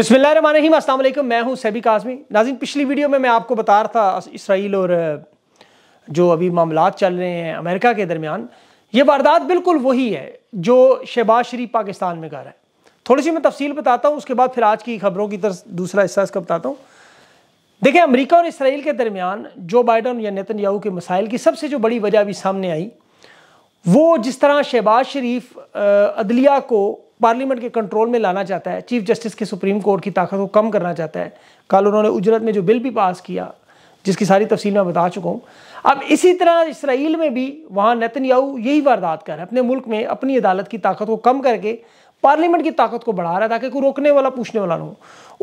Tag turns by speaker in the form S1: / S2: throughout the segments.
S1: बसमिल असल मैं हूँ सैबिक आजमी नाजिन पिछली वीडियो में मैं आपको बता रहा था इसराइल और जो अभी मामला चल रहे हैं अमेरिका के दरमियान ये वारदात बिल्कुल वही है जो शहबाज शरीफ पाकिस्तान में कर रहा है थोड़ी सी मैं तफसील बताता हूँ उसके बाद फिर आज की खबरों की तरफ दूसरा हिस्सा इसका बताता हूँ देखिए अमरीका और इसराइल के दरमियान जो बाइडन या नितिन याहू के मसाइल की सबसे जो बड़ी वजह अभी सामने आई वो जिस तरह शहबाज शरीफ अदलिया को पार्लियामेंट के कंट्रोल में लाना चाहता है चीफ जस्टिस की सुप्रीम कोर्ट की ताकत को कम करना चाहता है कल उन्होंने उजरत में जो बिल भी पास किया जिसकी सारी तफसील मैं बता चुका हूँ अब इसी तरह इसराइल में भी वहाँ याऊ यही वारदात कर अपने मुल्क में अपनी अदालत की ताकत को कम करके पार्लियामेंट की ताकत को बढ़ा रहा है ताकि कोई रोकने वाला पूछने वाला ना हो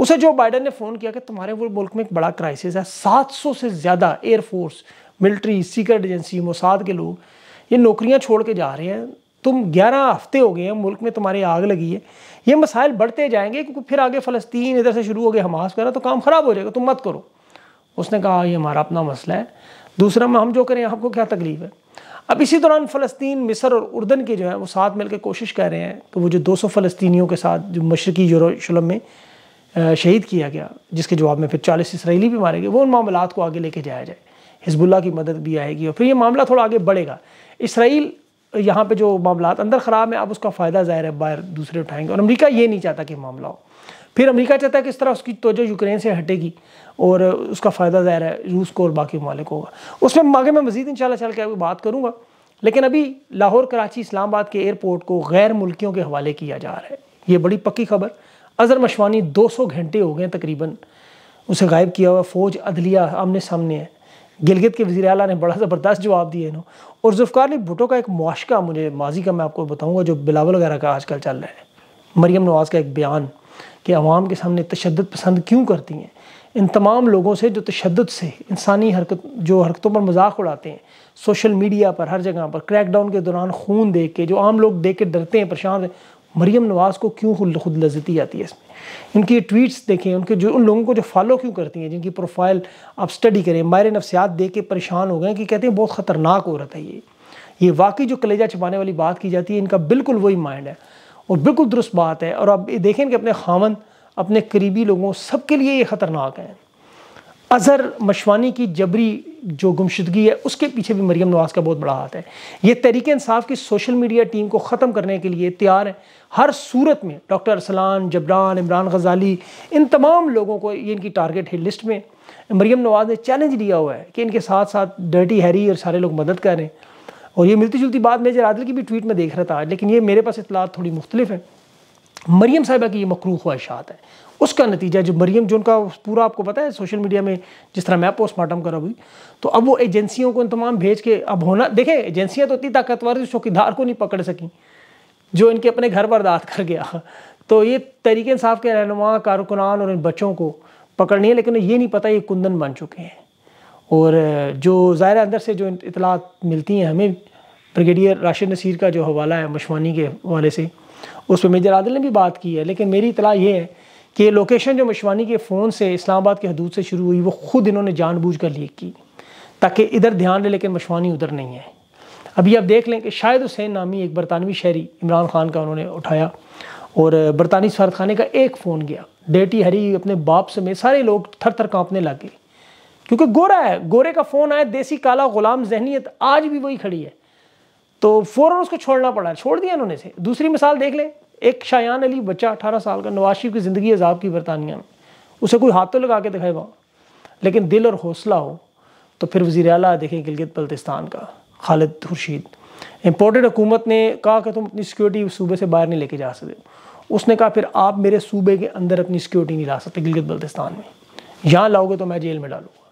S1: उसे जो बाइडन ने फ़ोन किया कि तुम्हारे वो मुल्क में एक बड़ा क्राइसिस है 700 से ज़्यादा air force military secret agency Mossad के लोग ये नौकरियां छोड़ के जा रहे हैं तुम 11 हफ्ते हो गए हैं मुल्क में तुम्हारी आग लगी है ये मसाइल बढ़ते जाएंगे क्योंकि फिर आगे फ़लस्तीन इधर से शुरू हो गए हमास वगैरह तो काम ख़राब हो जाएगा तुम मत करो उसने कहा ये हमारा अपना मसला है दूसरा में हम जो करें आपको क्या तकलीफ है अब इसी दौरान फ़लस्तीन मिसर और उर्दन के जो है वो साथ मिलकर कोशिश कर रहे हैं कि वो जो दो सौ फ़लस्तीनियों के साथ जो मशरकी यूरोशलम में शहीद किया गया जिसके जवाब में फिर चालीस इसराइली भी मारे गए वो उन मामला को आगे लेके जाया जाए हिजबुल्ला की मदद भी आएगी और फिर ये मामला थोड़ा आगे बढ़ेगा इसराइल यहाँ पे जो मामला अंदर ख़राब है आप उसका फ़ायदा ज़ाहिर है बाहर दूसरे उठाएंगे और अमेरिका ये नहीं चाहता कि मामला हो फिर अमेरिका चाहता है कि इस तरह उसकी तोजह यूक्रेन से हटेगी और उसका फ़ायदा ज़ाहिर है रूस को और बाकी ममालिक होगा उसमें आगे मैं मज़ीद इन चल के बात करूँगा लेकिन अभी लाहौर कराची इस्लामाबाद के एयरपोर्ट को गैर मुल्कियों के हवाले किया जा रहा है ये बड़ी पक्की खबर अज़र मशवानी सौ घंटे हो गए तकरीबन उसे गायब किया हुआ फ़ौज अदलिया आमने सामने है गिलगित के वजी अला ने बड़ा ज़बरदस्त जवाब दिए इन्हों और जुल्फ़ार अली भुटो का एक मुआशका मुझे माजी का मैं आपको बताऊँगा जो बिलावल वगैरह का आजकल चल रहा है मरीम नवाज़ का एक बयान कि आवाम के सामने तशद पसंद क्यों करती हैं इन तमाम लोगों से जो तशद से इंसानी हरकत जो हरकतों पर मजाक उड़ाते हैं सोशल मीडिया पर हर जगह पर क्रैकडाउन के दौरान खून देख के जो आम लोग देख के डरते हैं परेशान मरीम नवाज़ को क्यों खुद लजती आती है इसमें इनकी ट्वीट्स देखें उनके जो उन लोगों को जो फॉलो क्यों करती हैं जिनकी प्रोफाइल आप स्टडी करें मायरे नफसियात देख के परेशान हो गए कि कहते हैं बहुत ख़तरनाक हो रहा है ये ये वाकई जो कलेजा छुपाने वाली बात की जाती है इनका बिल्कुल वही माइंड है और बिल्कुल दुरुस्त बात है और आप देखें कि अपने खामन अपने करीबी लोगों सबके लिए ये ख़तरनाक है अज़हर मशवानी की जबरी जो गुमशदगी है उसके पीछे भी मरीम नवाज़ का बहुत बड़ा हाथ है ये तरीक़े इंसाफ की सोशल मीडिया टीम को ख़त्म करने के लिए तैयार है हर सूरत में डॉक्टर अरसलान जबरान इमरान गजाली इन तमाम लोगों को ये इनकी टारगेट है लिस्ट में मरीम नवाज़ ने चैलेंज लिया हुआ है कि इनके साथ साथ डर्टी हैरी और सारे लोग मदद करें और ये मिलती जुलती बात मेजर आदिल की भी ट्वीट में देख रहा था लेकिन ये मेरे पास इतलात थोड़ी मुख्तलिफ है मरीम साहिबा की ये मकरू ख्वाहिशात है उसका नतीजा जो मरीम जो उनका पूरा आपको पता है सोशल मीडिया में जिस तरह मैं पोस्टमार्टम करा हुई तो अब वो एजेंसियों को इन तमाम भेज के अब होना देखें एजेंसियाँ तो इतनी ताकतवर चौकीदार को नहीं पकड़ सकें जो इनके अपने घर बर्दात कर गया तो ये तरीके इंसाफ के रहनुमा कारकुनान और इन बच्चों को पकड़नी है लेकिन ये नहीं पता ये कुंदन बन चुके हैं और जो ज़ाहिर अंदर से जो इतलात मिलती हैं हमें ब्रिगेडियर राशिद नसीर का जो हवाला है मशवानी के हवाले से उस पर मेजर आदिल ने भी बात की है लेकिन मेरी इतला ये है कि लोकेशन जो मशवानी के फ़ोन से इस्लामाबाद के हदूद से शुरू हुई वो ख़ुद इन्होंने जानबूझ कर लीक की ताकि इधर ध्यान रहे लेकिन मशवानी उधर नहीं है अभी आप देख लें कि शायद हुसैन नामी एक बरतानवी शहरी इमरान खान का उन्होंने उठाया और बरतानी खाने का एक फ़ोन गया डेटी हरी अपने बाप से में सारे लोग थर थर कांपने लग गए क्योंकि गोरा है गोरे का फ़ोन आया देसी काला ग़ुलाम जहनीत आज भी वही खड़ी है तो फ़ौरन उसको छोड़ना पड़ा छोड़ दिया उन्होंने से दूसरी मिसाल देख लें एक शायान अली बच्चा अठारह साल का नवाशी की ज़िंदगी अजाब की बरतानिया में उसे कोई हाथों तो लगा के दिखाए वहाँ लेकिन दिल और हौसला हो तो फिर वज़ी अला देखें गिलगित बल्तिस्तान का खालिद खुर्शीद इम्पोर्टेड हुकूमत ने कहा कि तुम अपनी सिक्योरिटी सूबे से बाहर नहीं लेके जा सकते उसने कहा फिर आप मेरे सूबे के अंदर अपनी सिक्योरिटी नहीं ला सकते गिलगित बल्तिस्तान में यहाँ लाओगे तो मैं जेल में डालूँगा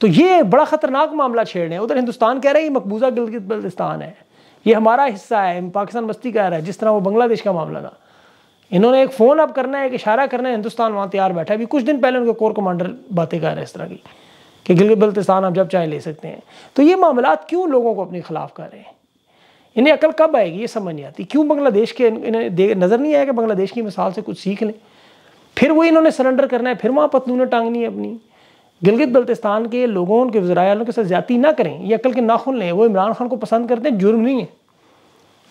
S1: तो ये बड़ा ख़तरनाक मामला छेड़ रहे हैं उधर हिंदुस्तान कह रहा है ये मकबूजा गिलगित बल्तिस्तान है ये हमारा हिस्सा है पाकिस्तान मस्ती कह रहा है जिस तरह वो बांग्लादेश का मामला था इन्होंने एक फ़ोन अप करना है एक इशारा करना है हिंदुस्तान वहाँ तैयार बैठा है अभी कुछ दिन पहले उनके कोर कमांडर बातें कर रहे हैं इस तरह की कि गिलगित बल्तिस्तान आप जब चाहे ले सकते हैं तो ये मामला क्यों लोगों को अपने खिलाफ कर रहे हैं इन्हें अकल कब आएगी ये समझ नहीं आती क्यों बांग्लादेश के इन्हें नज़र नहीं आया कि बांग्लादेश की मिसाल से कुछ सीख लें फिर वही इन्होंने सरेंडर करना है फिर वहाँ ने टांगनी है अपनी गिलगित बल्तिस्तान के लोगों उनके वजरायलों के साथ ज्यादा ना करें ये अकल के नाखुन लें वो इमरान खान को पसंद करते हैं जुर्म नहीं है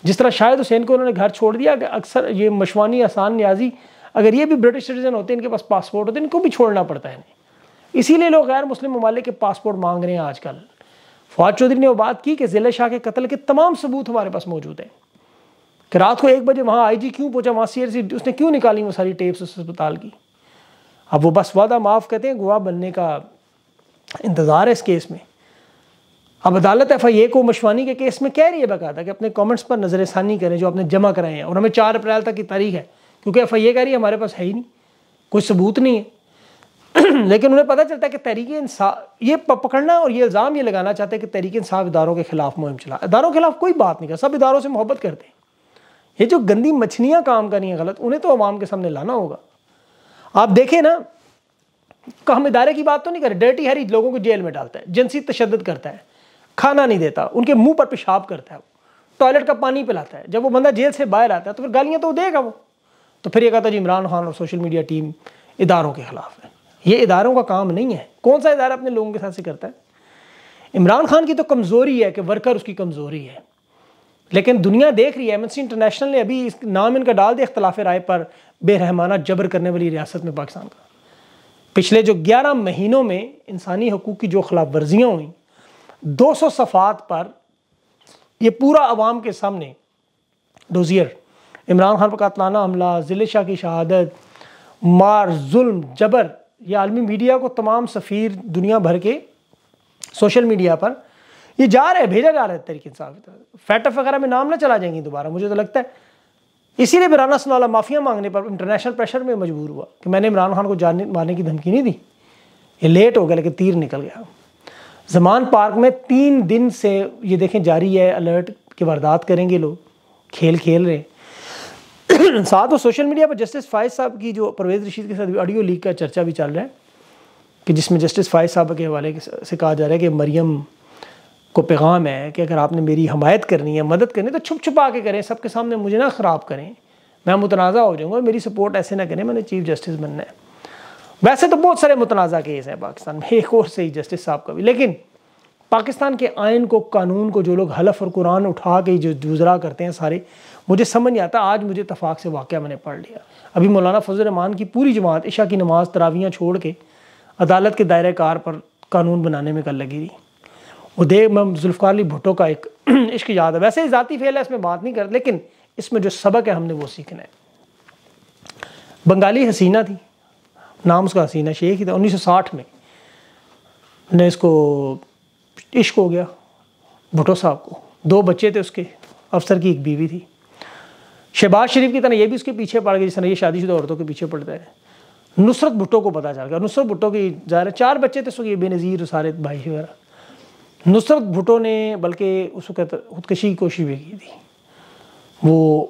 S1: जिस तरह शाहिद हुसैन को उन्होंने घर छोड़ दिया अक्सर ये मशवानी आसान न्याजी अगर ये भी ब्रिटिश सिटीजन होते हैं इनके पास पासपोर्ट होते हैं इनको भी छोड़ना पड़ता है इसीलिए लोग गैर मुस्लिम ममालिक के पासपोर्ट मांग रहे हैं आजकल फवाद चौधरी ने वो बात की कि ज़िले शाह के कत्ल के तमाम सबूत हमारे पास मौजूद हैं कि रात को एक बजे वहाँ आईजी क्यों पहुँचा वहाँ सी उसने क्यों निकाली वो सारी टेप्स उस अस्पताल की अब वो बस वादा माफ़ कहते हैं गवाह बनने का इंतज़ार है इस केस में अब अदालत एफ आई ए को मशवानी के केस में कह रही है बकायदा कि अपने कमेंट्स पर नज़र षानी करें जो आपने जमा कराए हैं और हमें चार अप्रैल तक की तारीख है क्योंकि एफ आई ए कह रही है हमारे पास है ही नहीं कोई सबूत नहीं है लेकिन उन्हें पता चलता है कि तहरीक इंसाफ ये पकड़ना और ये इल्ज़ाम ये लगाना चाहते हैं कि तहरीक इंसाफ इदारों के खिलाफ मुहिम चला इदारों के खिलाफ कोई बात नहीं कर सब इदारों से मोहब्बत करते हैं ये जो गंदी मछलियाँ काम करी हैं गलत उन्हें तो आवाम के सामने लाना होगा आप देखें ना हम इदारे की बात तो नहीं करें डर्टी हरी लोगों को जेल में डालता है जिनसी तशद करता है खाना नहीं देता उनके मुंह पर पेशाब करता है टॉयलेट का पानी पिलाता है जब वो बंदा जेल से बाहर आता है तो फिर गालियाँ तो वो देगा वो तो फिर ये कहता जी इमरान खान और सोशल मीडिया टीम इदारों के ख़िलाफ़ है ये इदारों का काम नहीं है कौन सा इदारा अपने लोगों के साथ से करता है इमरान खान की तो कमज़ोरी है कि वर्कर उसकी कमज़ोरी है लेकिन दुनिया देख रही है एमएनसी इंटरनेशनल ने अभी इस नाम इनका डाल दिया अख्तलाफ राय पर बेरहमाना जबर करने वाली रियासत में पाकिस्तान का पिछले जो 11 महीनों में इंसानी हकूक़ की जो खिलाफ वर्जियाँ हुई 200 सफ़ात पर यह पूरा आवाम के सामने डोजियर इमरान खान पर कातलाना हमला जिले शाह की शहादत मार जुल्म जबर यह आलमी मीडिया को तमाम सफ़ीर दुनिया भर के सोशल मीडिया पर ये जा रहा है भेजा जा रहा है तरीके इंसाफ फैटअप वगैरह में नाम ना चला जाएंगे दोबारा मुझे तो लगता है इसीलिए भी राना सनाला माफ़िया मांगने पर इंटरनेशनल प्रेशर में मजबूर हुआ कि मैंने इमरान खान को जाने मारने की धमकी नहीं दी ये लेट हो गया लेकिन तीर निकल गया जमान पार्क में तीन दिन से ये देखें जारी है अलर्ट की वारदात करेंगे लोग खेल खेल रहे साथ वो सोशल मीडिया पर जस्टिस फायज साहब की जो परवेज़ रशीद के साथ ऑडियो लीक का चर्चा भी चल रहा है कि जिसमें जस्टिस फायज साहब के हवाले से कहा जा रहा है कि मरियम को पैगाम है कि अगर आपने मेरी हमायत करनी है मदद करनी है तो छुप छुपा के करें सबके सामने मुझे ना ख़राब करें मैं मुतनाज़ा हो जाऊँगा मेरी सपोर्ट ऐसे ना करें मैंने चीफ जस्टिस बनना है वैसे तो बहुत सारे मुतनाज़ा केस हैं पाकिस्तान में एक और सही जस्टिस साहब का भी लेकिन पाकिस्तान के आयन को कानून को जो लोग हलफ और कुरान उठा के जो जुज़रा करते हैं सारे मुझे समझ नहीं आता आज मुझे तफाक से वाक़ मैंने पढ़ लिया अभी मौलाना फजल रमान की पूरी जमात इशा की नमाज तरावियाँ छोड़ के अदालत के दायरे कार पर कानून बनाने में कल लगी थी उदय मम जुल्फ़ार अली भुट्टो का एक इश्क याद है वैसे ही ज़ाती फेल है इसमें बात नहीं कर लेकिन इसमें जो सबक है हमने वो सीखना है बंगाली हसीना थी नाम उसका हसीना शेख ही था 1960 में ने इसको इश्क हो गया भुटो साहब को दो बच्चे थे उसके अफसर की एक बीवी थी शहबाज शरीफ की तरह ये भी उसके पीछे पड़ गए जिस तरह ये शादीशुदा औरतों के पीछे पड़ता है नुसरत भुट्टो को पता चल गया नुसरत भुट्टो की ज़ाहिर चार बच्चे थे ये बेनज़ीर सारे भाई वगैरह नुसरत भुटो ने बल्कि उस वक्त खुदकशी की कोशिश भी की थी वो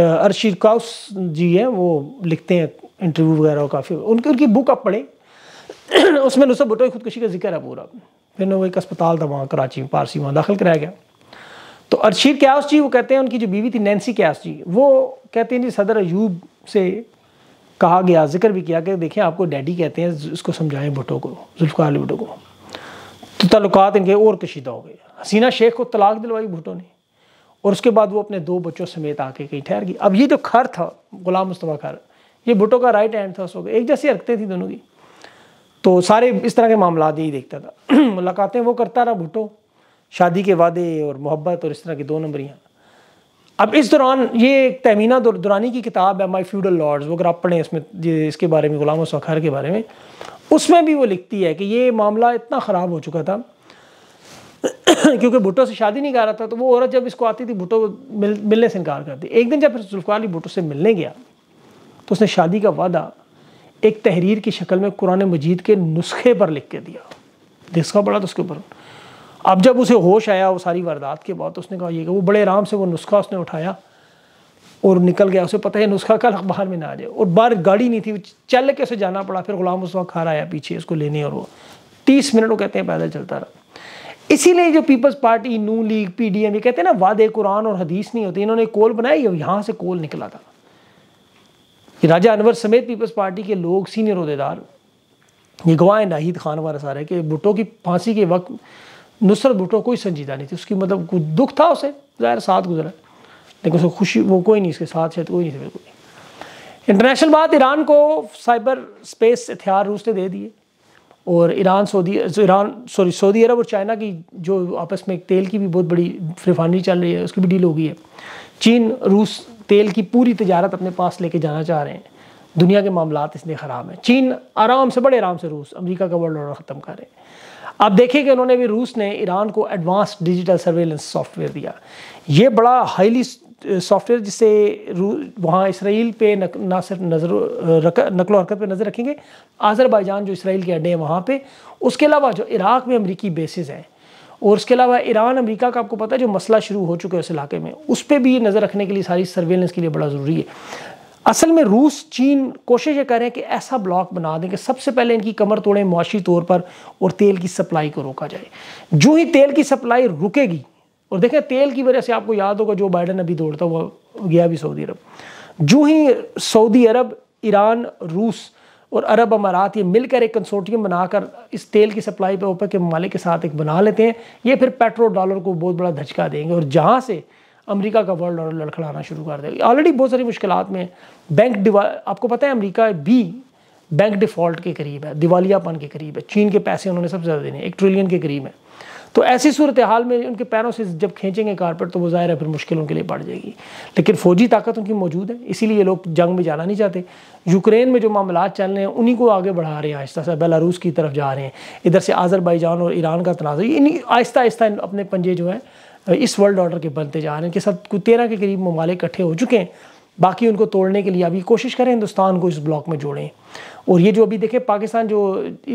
S1: अरशीद काउस जी हैं वो लिखते हैं इंटरव्यू वगैरह काफ़ी उनकी उनकी बुक आप पढ़ें उसमें नुसरत भुटो की खुदकशी का जिक्र है पूरा फिर वो एक अस्पताल था वहाँ कराची में पारसी वहाँ दाखिल कराया गया तो अरशीद क्यास जी वो कहते हैं उनकी जो बीवी थी नैन्सी क्यास जी वो कहते हैं जी सदर अयूब से कहा गया जिक्र भी किया कि देखें आपको डैडी कहते हैं इसको समझाएं भुटो को जुल्फ़ार अली भुटो को तल्लुकात इनके और कशीदा हो गए हसीना शेख को तलाक दिलवाई भुटो ने और उसके बाद वो अपने दो बच्चों समेत आके कहीं ठहर गई अब ये जो खर था गुलाम मुस्तफ़ा खर ये भुटो का राइट हैंड था उसको एक जैसी हरकतें थी दोनों की तो सारे इस तरह के मामला यही देखता था मुलाकातें वो करता रहा भुटो शादी के वादे और मोहब्बत और इस तरह की दो नंबरियाँ अब इस दौरान ये एक तमीना दुर, दुरानी की किताब है माई फ्यूडल लॉर्ड्स वो अगर आप पढ़ें इसमें इसके बारे में गुलाम खर के बारे में उसमें भी वो लिखती है कि ये मामला इतना ख़राब हो चुका था क्योंकि भुट्टो से शादी नहीं कर रहा था तो वो औरत जब इसको आती थी भुट्टो मिल, मिलने से इनकार करती एक दिन जब फिर जुल्फ़ार अली भुट्टो से मिलने गया तो उसने शादी का वादा एक तहरीर की शक्ल में कुरान मजीद के नुस्खे पर लिख के दिया दिसका पड़ा तो उसके ऊपर अब जब उसे होश आया वो सारी वारदात के बाद तो उसने कहा ये वो बड़े आराम से वो नुस्खा उसने उठाया और निकल गया उसे पता है नुस्खा कल बाहर में ना आ जाए और बाहर गाड़ी नहीं थी चल के उसे जाना पड़ा फिर गुलाम उस वक्त आया पीछे उसको लेने और वो तीस मिनट वो कहते हैं पैदल चलता रहा इसीलिए जो पीपल्स पार्टी नू लीग पीडीएम ये कहते हैं ना वादे कुरान और हदीस नहीं होती इन्होंने कोल बनाई और यहाँ से कोल निकला था राजा अनवर समेत पीपल्स पार्टी के लोग सीनियर अहदेदार ये गवाह नाहिद खान वाले सारे कि भुट्टो की फांसी के वक्त नुसरत भुट्टो कोई संजीदा नहीं थी उसकी मतलब कुछ दुख था उसे ज़ाहिर साथ गुजरा लेकिन उसको खुशी वो कोई नहीं इसके साथ शायद कोई नहीं बिल्कुल इंटरनेशनल बात ईरान को साइबर स्पेस हथियार रूस ने दे दिए और Iran Saudi Iran sorry Saudi Arabia और चाइना की जो आपस में तेल की भी बहुत बड़ी रिफाइनरी चल रही है उसकी भी डील हो गई है चीन रूस तेल की पूरी तजारत अपने पास लेके जाना चाह रहे हैं दुनिया के मामला इसलिए ख़राब हैं चीन आराम से बड़े आराम से रूस अमरीका का वर्ल्ड ऑर्डर ख़त्म कर रहे हैं आप देखिए कि उन्होंने भी रूस ने ईरान को एडवांस डिजिटल सर्वेलेंस सॉफ्टवेयर दिया ये बड़ा हाईली सॉफ्टवेयर जिससे वहाँ इसराइल पे न, ना सिर्फ नज़र रक, नकल हरकत पर नज़र रखेंगे आज़रबाईजान जो इसराइल के अड्डे हैं वहाँ पे उसके अलावा जो इराक़ में अमरीकी बेसिस हैं और उसके अलावा ईरान अमेरिका का आपको पता है जो मसला शुरू हो चुका है उस इलाके में उस पर भी नज़र रखने के लिए सारी सर्वेलेंस के लिए बड़ा ज़रूरी है असल में रूस चीन कोशिश ये कर रहे हैं कि ऐसा ब्लॉक बना दें कि सबसे पहले इनकी कमर तोड़ें मुआशी तौर पर और तेल की सप्लाई को रोका जाए जो ही तेल की सप्लाई रुकेगी और देखें तेल की वजह से आपको याद होगा जो बाइडन अभी दौड़ता हुआ गया भी सऊदी अरब जो ही सऊदी अरब ईरान रूस और अरब अमारात ये मिलकर एक कंसोर्टियम बनाकर इस तेल की सप्लाई पर ऊपर के ममालिक के साथ एक बना लेते हैं ये फिर पेट्रो डॉलर को बहुत बड़ा धचका देंगे और जहाँ से अमेरिका का वर्ल्ड डॉलर लड़खड़ाना शुरू कर देगा ऑलरेडी बहुत सारी मुश्किल में बैंक आपको पता है अमरीका भी बैंक डिफ़ॉल्ट के करीब है दिवालियापन के करीब है चीन के पैसे उन्होंने सबसे ज़्यादा देने एक ट्रिलियन के करीब है तो ऐसी सूरत हाल में उनके पैरों से जब खींचेंगे कारपेट तो वो ज़ाहिर है फिर मुश्किल उनके लिए बढ़ जाएगी लेकिन फौजी ताकत उनकी मौजूद है इसीलिए लोग जंग में जाना नहीं चाहते यूक्रेन में जो मामला चल रहे हैं उन्हीं को आगे बढ़ा रहे हैं आहिस्ता सा बेलारूस की तरफ जा रहे हैं इधर से आज़रबाईजान और ईरान का तनाज़ इन्हीं आहिस्ता आहिस्ता अपने पंजे जो है इस वर्ल्ड ऑर्डर के बनते जा रहे हैं इनके साथ तेरह के करीब ममालिक इकट्ठे हो चुके हैं बाकी उनको तोड़ने के लिए अभी कोशिश करें हिंदुस्तान को इस ब्लॉक में जोड़ें और ये जो अभी देखें पाकिस्तान जो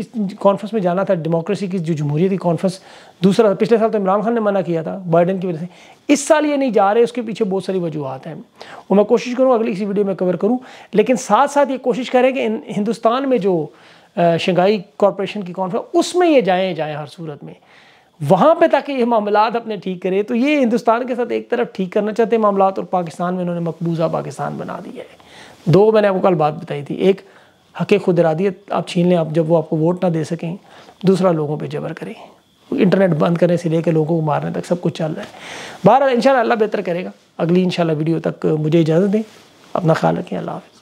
S1: इस कॉन्फ्रेंस में जाना था डेमोक्रेसी की जो जमहूरियत की कॉन्फ्रेंस दूसरा पिछले साल तो इमरान खान ने मना किया था बाइडन की वजह से इस साल ये नहीं जा रहे उसके पीछे बहुत सारी वजूहत हैं और मैं कोशिश करूँ अगली इसी वीडियो में कवर करूँ लेकिन साथ साथ ये कोशिश करें कि हिंदुस्तान में जो शंघाई कॉरपोरेशन की कॉन्फ्रेंस उसमें ये जाएँ जाएँ हर सूरत में वहाँ पे ताकि ये मामला अपने ठीक करें तो ये हिंदुस्तान के साथ एक तरफ ठीक करना चाहते हैं मामला और पाकिस्तान में इन्होंने मकबूजा पाकिस्तान बना दिया है दो मैंने आपको कल बात बताई थी एक हक़ खुद इरादियत आप छीन लें आप जब वो आपको वोट ना दे सकें दूसरा लोगों पर जबर करें इंटरनेट बंद करने से लेकर लोगों को मारने तक सब कुछ चल रहा है बहरहाल इन अल्लाह बेहतर करेगा अगली इन वीडियो तक मुझे इजाज़त दें अपना ख्याल रखें अल्लाह हाफ़